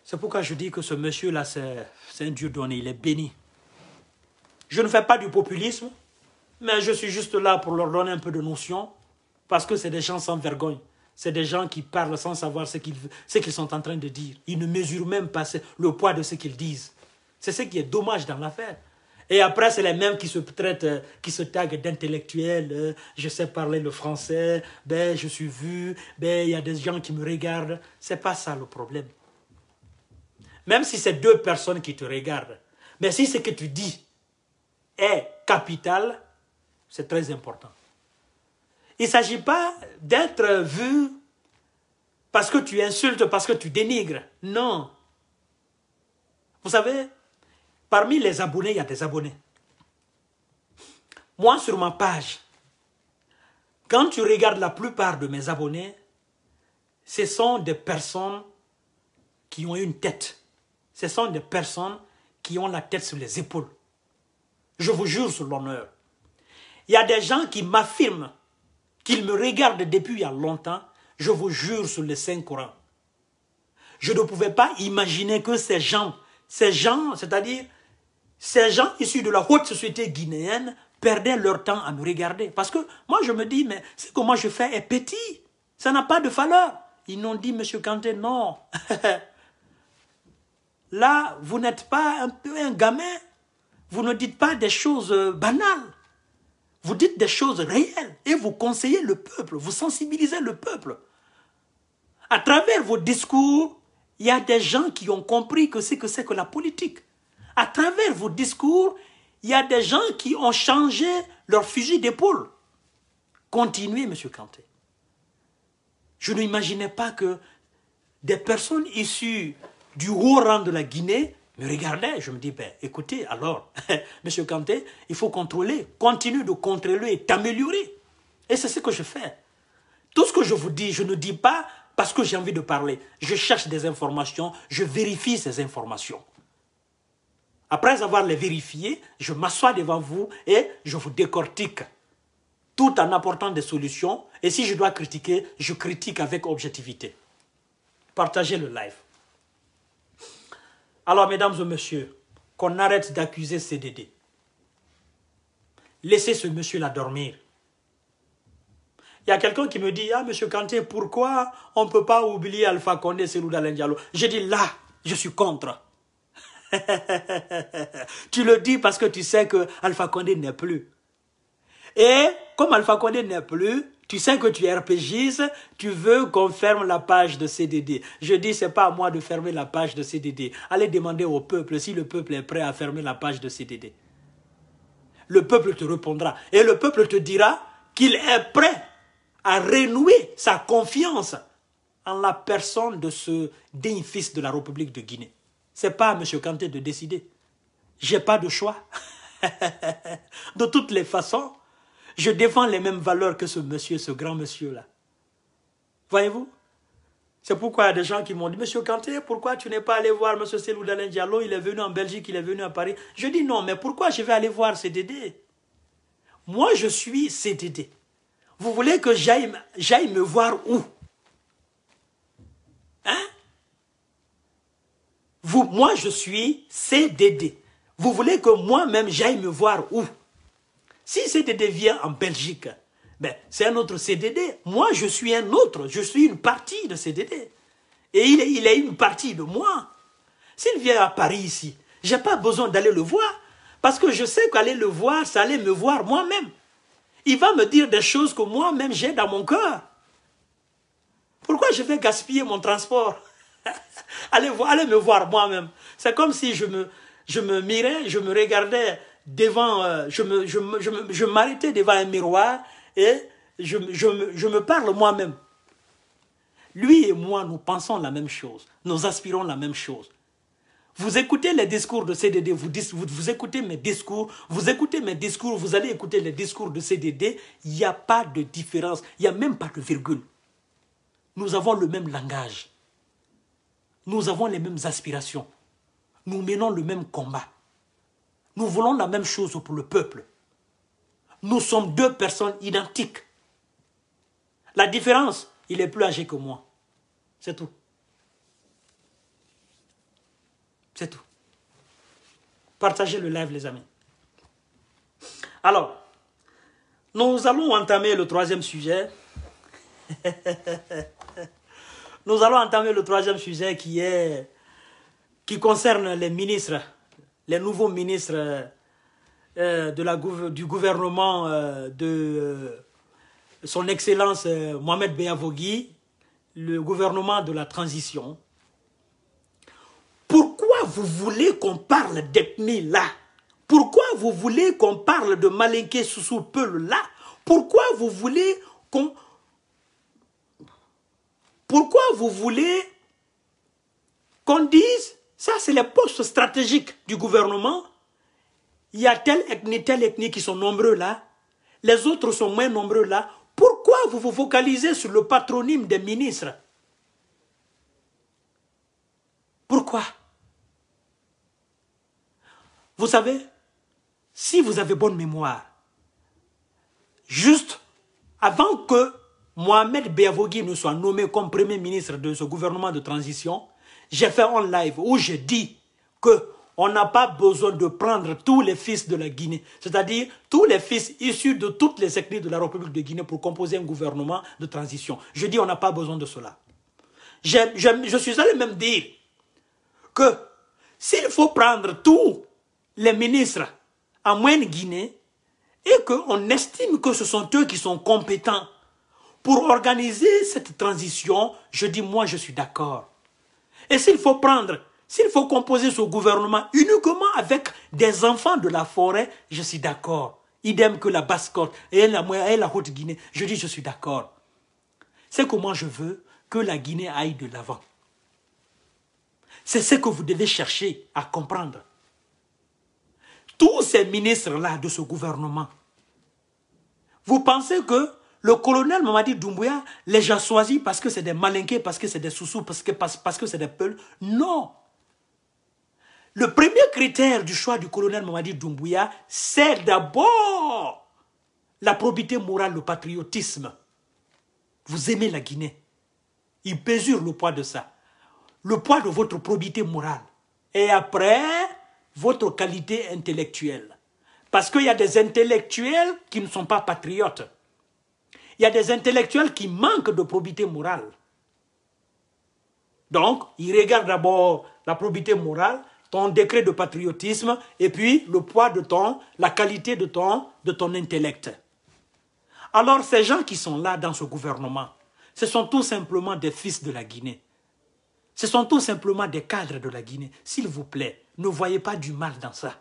c'est pourquoi je dis que ce monsieur là c'est un dieu donné il est béni je ne fais pas du populisme, mais je suis juste là pour leur donner un peu de notion, parce que c'est des gens sans vergogne. C'est des gens qui parlent sans savoir ce qu'ils qu'ils sont en train de dire. Ils ne mesurent même pas le poids de ce qu'ils disent. C'est ce qui est dommage dans l'affaire. Et après, c'est les mêmes qui se traitent, euh, qui se taguent d'intellectuels. Euh, je sais parler le français, ben, je suis vu, ben, il y a des gens qui me regardent. C'est pas ça le problème. Même si c'est deux personnes qui te regardent, mais si ce que tu dis est capital, c'est très important. Il ne s'agit pas d'être vu parce que tu insultes, parce que tu dénigres. Non. Vous savez, parmi les abonnés, il y a des abonnés. Moi, sur ma page, quand tu regardes la plupart de mes abonnés, ce sont des personnes qui ont une tête. Ce sont des personnes qui ont la tête sur les épaules. Je vous jure sur l'honneur. Il y a des gens qui m'affirment qu'ils me regardent depuis il y a longtemps. Je vous jure sur le Saint-Coran. Je ne pouvais pas imaginer que ces gens, ces gens, c'est-à-dire ces gens issus de la haute société guinéenne, perdaient leur temps à me regarder. Parce que moi, je me dis, mais ce que moi je fais est petit. Ça n'a pas de valeur. Ils n'ont dit, Monsieur Kanté, non. Là, vous n'êtes pas un peu un gamin. Vous ne dites pas des choses euh, banales. Vous dites des choses réelles et vous conseillez le peuple, vous sensibilisez le peuple. À travers vos discours, il y a des gens qui ont compris que c'est que c'est que la politique. À travers vos discours, il y a des gens qui ont changé leur fusil d'épaule. Continuez, Monsieur Kanté. Je n'imaginais pas que des personnes issues du haut rang de la Guinée me regardais, Je me dis, ben, écoutez, alors, Monsieur Kanté, il faut contrôler, continue de contrôler et t'améliorer. Et c'est ce que je fais. Tout ce que je vous dis, je ne dis pas parce que j'ai envie de parler. Je cherche des informations, je vérifie ces informations. Après avoir les vérifiées, je m'assois devant vous et je vous décortique tout en apportant des solutions. Et si je dois critiquer, je critique avec objectivité. Partagez le live. Alors, mesdames et messieurs, qu'on arrête d'accuser CDD. Laissez ce monsieur-là dormir. Il y a quelqu'un qui me dit, ah, monsieur Kanté, pourquoi on ne peut pas oublier Alpha Condé, Serouda Diallo Je dis là, je suis contre. tu le dis parce que tu sais que Alpha Condé n'est plus. Et comme Alpha Condé n'est plus, tu sais que tu RPGs, tu veux qu'on ferme la page de CDD. Je dis, c'est pas à moi de fermer la page de CDD. Allez demander au peuple si le peuple est prêt à fermer la page de CDD. Le peuple te répondra et le peuple te dira qu'il est prêt à renouer sa confiance en la personne de ce digne fils de la République de Guinée. C'est pas à M. Kanté de décider. J'ai pas de choix. de toutes les façons, je défends les mêmes valeurs que ce monsieur, ce grand monsieur-là. Voyez-vous C'est pourquoi il y a des gens qui m'ont dit, Monsieur Kanté, pourquoi tu n'es pas allé voir Monsieur Selou Diallo Il est venu en Belgique, il est venu à Paris. Je dis non, mais pourquoi je vais aller voir CDD Moi, je suis CDD. Vous voulez que j'aille me voir où Hein vous, moi, je suis CDD. Vous voulez que moi-même, j'aille me voir où si CDD vient en Belgique, ben, c'est un autre CDD. Moi, je suis un autre. Je suis une partie de CDD. Et il est, une partie de moi. S'il vient à Paris ici, je n'ai pas besoin d'aller le voir. Parce que je sais qu'aller le voir, ça allait me voir moi-même. Il va me dire des choses que moi-même j'ai dans mon cœur. Pourquoi je vais gaspiller mon transport allez, allez, me voir moi-même. C'est comme si je me, je me mirais, je me regardais devant, euh, je m'arrêtais devant un miroir et je, me parle moi-même. Lui et moi, nous pensons la même chose, nous aspirons la même chose. Vous écoutez les discours de CDD, vous, vous écoutez mes discours, vous écoutez mes discours, vous allez écouter les discours de CDD, il n'y a pas de différence, il n'y a même pas de virgule. Nous avons le même langage. Nous avons les mêmes aspirations. Nous menons le même combat. Nous voulons la même chose pour le peuple. Nous sommes deux personnes identiques. La différence, il est plus âgé que moi. C'est tout. C'est tout. Partagez le live, les amis. Alors, nous allons entamer le troisième sujet. nous allons entamer le troisième sujet qui est qui concerne les ministres les nouveaux ministres euh, euh, de la, du gouvernement euh, de son Excellence Mohamed Beyavogui, le gouvernement de la transition. Pourquoi vous voulez qu'on parle d'ethnie là Pourquoi vous voulez qu'on parle de Malinké Soussoupeul là Pourquoi vous voulez qu'on... Pourquoi vous voulez qu'on dise ça, c'est les postes stratégiques du gouvernement. Il y a telle ethnie, telle ethnie qui sont nombreux là. Les autres sont moins nombreux là. Pourquoi vous vous focalisez sur le patronyme des ministres Pourquoi Vous savez, si vous avez bonne mémoire, juste avant que Mohamed Béavogui ne soit nommé comme premier ministre de ce gouvernement de transition, j'ai fait un live où je dis que on n'a pas besoin de prendre tous les fils de la Guinée, c'est-à-dire tous les fils issus de toutes les ethnies de la République de Guinée pour composer un gouvernement de transition. Je dis on n'a pas besoin de cela. Je, suis allé même dire que s'il faut prendre tous les ministres en moyenne Guinée et qu'on estime que ce sont eux qui sont compétents pour organiser cette transition, je dis moi je suis d'accord. Et s'il faut prendre, s'il faut composer ce gouvernement uniquement avec des enfants de la forêt, je suis d'accord. Idem que la basse et la, et la Haute-Guinée, je dis je suis d'accord. C'est comment je veux que la Guinée aille de l'avant. C'est ce que vous devez chercher à comprendre. Tous ces ministres-là de ce gouvernement, vous pensez que le colonel Mamadi Doumbouya, les gens choisis parce que c'est des malinqués, parce que c'est des soussous, parce que c'est des peuls. Non. Le premier critère du choix du colonel Mamadi Doumbouya, c'est d'abord la probité morale, le patriotisme. Vous aimez la Guinée. Il pesure le poids de ça. Le poids de votre probité morale. Et après, votre qualité intellectuelle. Parce qu'il y a des intellectuels qui ne sont pas patriotes. Il y a des intellectuels qui manquent de probité morale. Donc, ils regardent d'abord la probité morale, ton décret de patriotisme, et puis le poids de ton, la qualité de ton, de ton intellect. Alors, ces gens qui sont là dans ce gouvernement, ce sont tout simplement des fils de la Guinée. Ce sont tout simplement des cadres de la Guinée. S'il vous plaît, ne voyez pas du mal dans ça.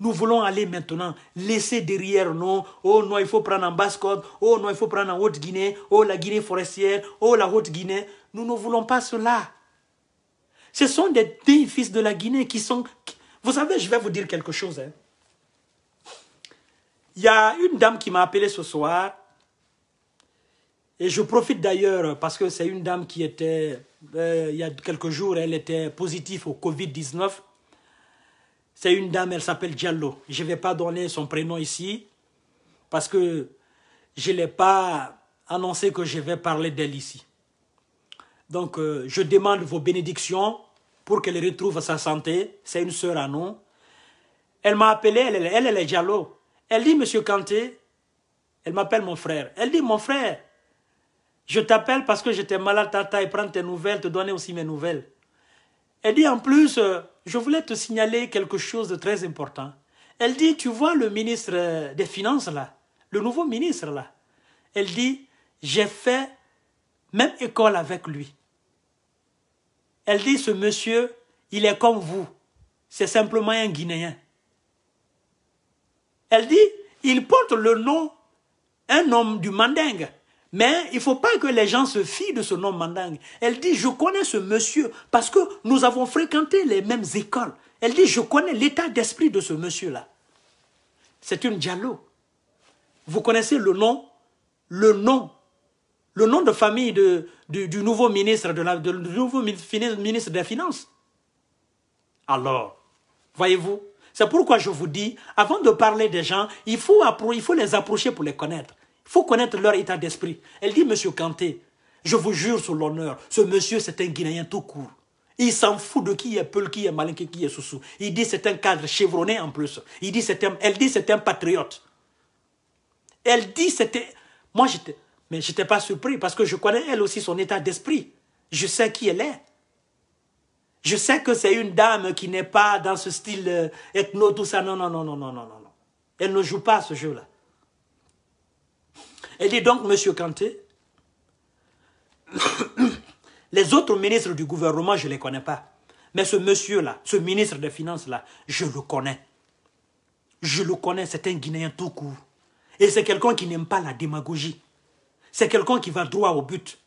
Nous voulons aller maintenant laisser derrière nous, oh non, il faut prendre en Basse-Côte, oh non, il faut prendre en Haute-Guinée, oh la Guinée forestière, oh la Haute-Guinée. Nous ne voulons pas cela. Ce sont des, fils de la Guinée qui sont... Vous savez, je vais vous dire quelque chose. Hein. Il y a une dame qui m'a appelé ce soir. Et je profite d'ailleurs parce que c'est une dame qui était, euh, il y a quelques jours, elle était positive au Covid-19. C'est une dame, elle s'appelle Diallo. Je ne vais pas donner son prénom ici parce que je ne l'ai pas annoncé que je vais parler d'elle ici. Donc, euh, je demande vos bénédictions pour qu'elle retrouve sa santé. C'est une sœur à nous. Elle m'a appelé, elle, est Diallo. Elle dit, Monsieur Kanté, elle m'appelle mon frère. Elle dit, mon frère, je t'appelle parce que j'étais malade, tata, et prendre tes nouvelles, te donner aussi mes nouvelles. Elle dit, en plus, euh, je voulais te signaler quelque chose de très important. Elle dit, tu vois le ministre des Finances là, le nouveau ministre là. Elle dit, j'ai fait même école avec lui. Elle dit, ce monsieur, il est comme vous. C'est simplement un Guinéen. Elle dit, il porte le nom, un homme du Mandingue. Mais il ne faut pas que les gens se fient de ce nom Mandang. Elle dit, je connais ce monsieur parce que nous avons fréquenté les mêmes écoles. Elle dit, je connais l'état d'esprit de ce monsieur-là. C'est une Diallo. Vous connaissez le nom, le nom, le nom de famille de, du nouveau ministre de la, du nouveau ministre des Finances. Alors, voyez-vous, c'est pourquoi je vous dis, avant de parler des gens, il faut, il faut les approcher pour les connaître faut connaître leur état d'esprit. Elle dit, Monsieur Kanté, je vous jure sur l'honneur, ce monsieur, c'est un Guinéen tout court. Il s'en fout de qui est Peul, qui est Malin, qui est Soussou. Il dit c'est un cadre chevronné en plus. Il dit elle dit c'est un patriote. Elle dit c'était... Moi, j'étais... Mais je n'étais pas surpris parce que je connais elle aussi son état d'esprit. Je sais qui elle est. Je sais que c'est une dame qui n'est pas dans ce style euh, ethno, tout ça. Non, non, non, non, non, non, non. Elle ne joue pas ce jeu-là. Elle dit donc, Monsieur Kanté, les autres ministres du gouvernement, je ne les connais pas. Mais ce monsieur-là, ce ministre des Finances-là, je le connais. Je le connais, c'est un Guinéen tout court. Et c'est quelqu'un qui n'aime pas la démagogie. C'est quelqu'un qui va droit au but.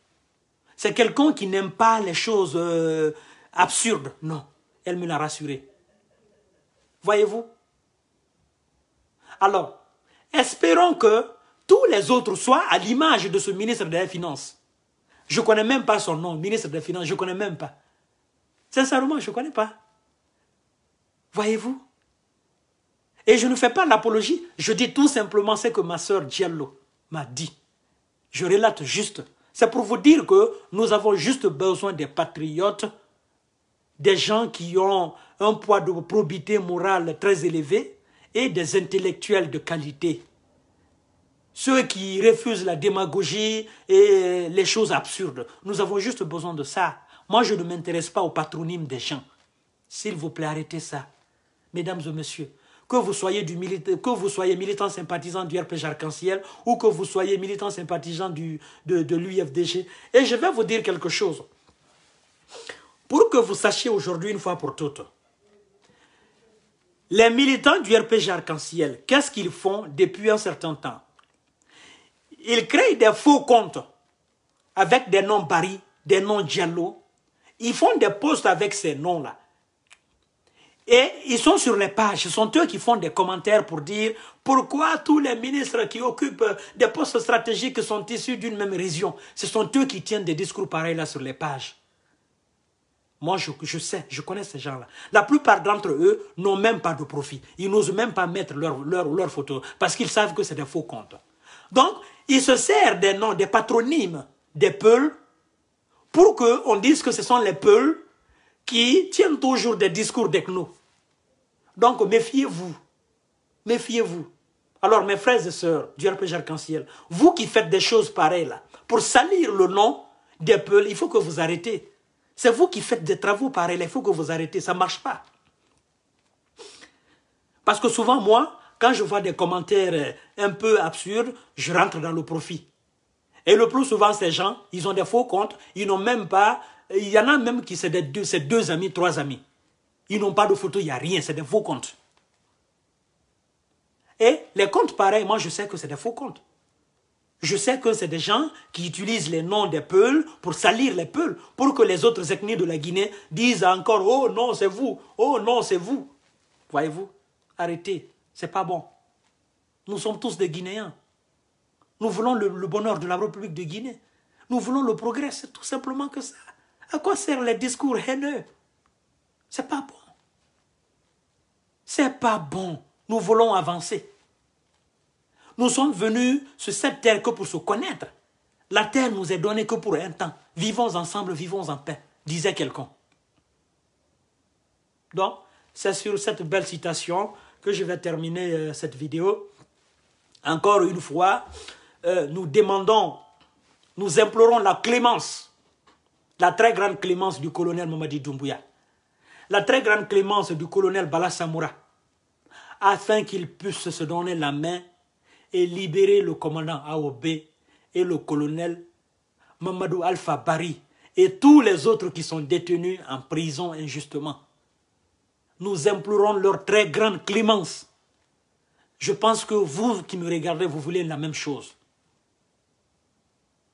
C'est quelqu'un qui n'aime pas les choses euh, absurdes. Non, elle me l'a rassuré. Voyez-vous Alors, espérons que tous les autres soient à l'image de ce ministre des Finances. Je ne connais même pas son nom, ministre des Finances, je ne connais même pas. Sincèrement, je ne connais pas. Voyez-vous Et je ne fais pas l'apologie, je dis tout simplement ce que ma sœur Diallo m'a dit. Je relate juste. C'est pour vous dire que nous avons juste besoin des patriotes, des gens qui ont un poids de probité morale très élevé et des intellectuels de qualité ceux qui refusent la démagogie et les choses absurdes. Nous avons juste besoin de ça. Moi, je ne m'intéresse pas au patronyme des gens. S'il vous plaît, arrêtez ça. Mesdames et messieurs, que vous soyez, du sympathisants que vous soyez militant sympathisant du RPG Arc-en-Ciel ou que vous soyez militant sympathisant du, de, de l'UFDG. Et je vais vous dire quelque chose. Pour que vous sachiez aujourd'hui une fois pour toutes, les militants du RPG Arc-en-Ciel, qu'est-ce qu'ils font depuis un certain temps ils créent des faux comptes avec des noms Barry, des noms Diallo. Ils font des posts avec ces noms-là. Et ils sont sur les pages. Ce sont eux qui font des commentaires pour dire pourquoi tous les ministres qui occupent des postes stratégiques sont issus d'une même région. Ce sont eux qui tiennent des discours pareils là sur les pages. Moi, je, sais, je connais ces gens-là. La plupart d'entre eux n'ont même pas de profit. Ils n'osent même pas mettre leur, leur, photos parce qu'ils savent que c'est des faux comptes. Donc, il se sert des noms, des patronymes des peuls pour qu'on dise que ce sont les peuls qui tiennent toujours des discours d'ethno. Donc méfiez-vous. Méfiez-vous. Alors mes frères et sœurs du RPG Arc-en-Ciel, vous qui faites des choses pareilles pour salir le nom des peuls, il faut que vous arrêtez. C'est vous qui faites des travaux pareils, il faut que vous arrêtez, ça ne marche pas. Parce que souvent, moi, quand je vois des commentaires euh, un peu absurdes, je rentre dans le profit. Et le plus souvent, ces gens, ils ont des faux comptes, ils n'ont même pas... Il y en a même qui c'est deux, deux amis, trois amis. Ils n'ont pas de photo, il n'y a rien, c'est des faux comptes. Et les comptes pareils, moi je sais que c'est des faux comptes. Je sais que c'est des gens qui utilisent les noms des peuls pour salir les peuls, pour que les autres ethnies de la Guinée disent encore « Oh non, c'est vous !»« Oh non, c'est vous !» Voyez-vous Arrêtez. C'est pas bon. Nous sommes tous des Guinéens. Nous voulons le, bonheur de la République de Guinée. Nous voulons le progrès, c'est tout simplement que ça. À quoi servent les discours haineux C'est pas bon. C'est pas bon. Nous voulons avancer. Nous sommes venus sur cette terre que pour se connaître. La terre nous est donnée que pour un temps. Vivons ensemble, vivons en paix, disait quelqu'un. Donc, c'est sur cette belle citation que je vais terminer euh, cette vidéo. Encore une fois, euh, nous demandons, nous implorons la clémence, la très grande clémence du colonel Mamadi Doumbouya, la très grande clémence du colonel Bala Samoura, afin qu'il puisse se donner la main et libérer le commandant AOB et le colonel Mamadou Alpha Bari et tous les autres qui sont détenus en prison injustement nous implorons leur très grande clémence. Je pense que vous qui me regardez, vous voulez la même chose.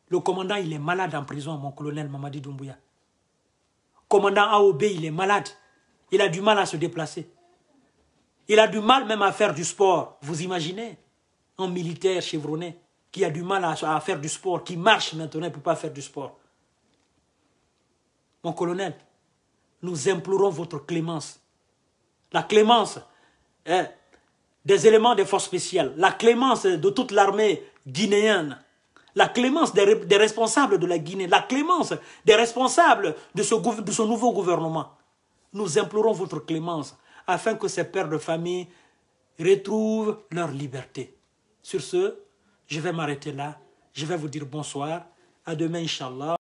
Le commandant, il est malade en prison, mon colonel Mamadi Doumbouya. Commandant AOB, il est malade. Il a du mal à se déplacer. Il a du mal même à faire du sport. Vous imaginez un militaire chevronné qui a du mal à, faire du sport, qui marche maintenant pour ne pas faire du sport. Mon colonel, nous implorons votre clémence la clémence hein, des éléments des forces spéciales, la clémence de toute l'armée guinéenne, la clémence des, responsables de la Guinée, la clémence des responsables de ce, de ce nouveau gouvernement. Nous implorons votre clémence afin que ces pères de famille retrouvent leur liberté. Sur ce, je vais m'arrêter là. Je vais vous dire bonsoir. À demain, Inch'Allah.